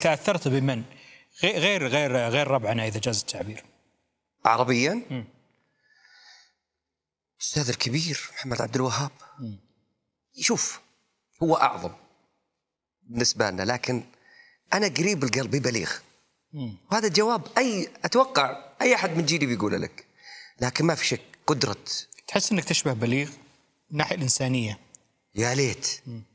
تاثرت بمن؟ غير غير غير ربعنا اذا جاز التعبير. عربيا؟ مم. الاستاذ الكبير محمد عبد الوهاب مم. شوف هو اعظم بالنسبه لنا لكن انا قريب القلب بليغ وهذا جواب اي اتوقع اي احد من جيلي بيقوله لك لكن ما في شك قدره تحس انك تشبه بليغ من الناحيه الانسانيه يا ليت مم.